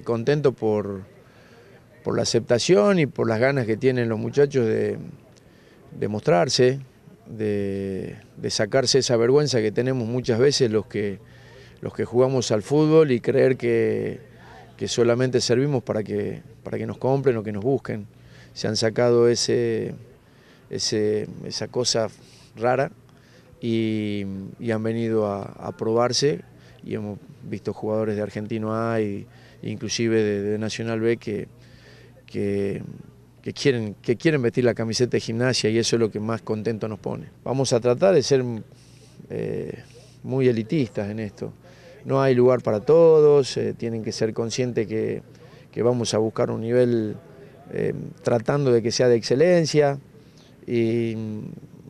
Este, contento por, la aceptación y por las ganas que tienen los muchachos de, de mostrarse, de, sacarse esa vergüenza que tenemos muchas veces los que, los que jugamos al fútbol y creer que, solamente servimos para que, para que nos compren o que nos busquen. Se han sacado ese, esa cosa rara y, han venido a probarse y hemos visto jugadores de Argentino A e inclusive de, Nacional B que, que, quieren, que quieren vestir la camiseta de gimnasia y eso es lo que más contento nos pone. Vamos a tratar de ser eh, muy elitistas en esto. No hay lugar para todos, eh, tienen que ser conscientes que, vamos a buscar un nivel eh, tratando de que sea de excelencia y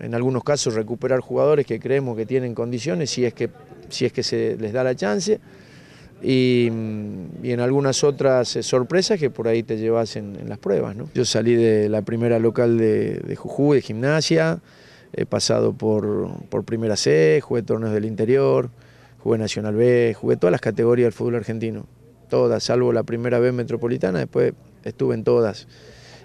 en algunos casos recuperar jugadores que creemos que tienen condiciones si es que, si es que se les da la chance y, mm, en algunas otras eh, sorpresas que por ahí te llevas en, las pruebas. Yo salí de la primera local de, de Jujuy, de gimnasia, he pasado por, por primera C, jugué torneos del interior, jugué Nacional B, jugué todas las categorías del fútbol argentino, todas, salvo la primera B metropolitana, después estuve en todas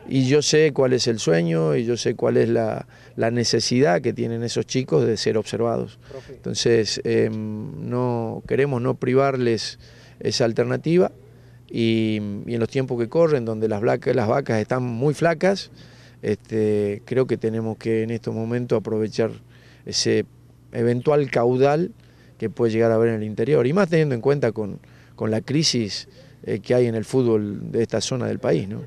y yo sé cuál es el sueño y yo sé cuál es la, necesidad que tienen esos chicos de ser observados. Entonces, em, no queremos no privarles esa alternativa y, en los tiempos que corren, donde las, vacas, están muy flacas, este, creo que tenemos que en estos momentos aprovechar ese eventual caudal que puede llegar a haber en el interior, y más teniendo en cuenta con, la crisis eh, que hay en el fútbol de esta zona del país. ¿no?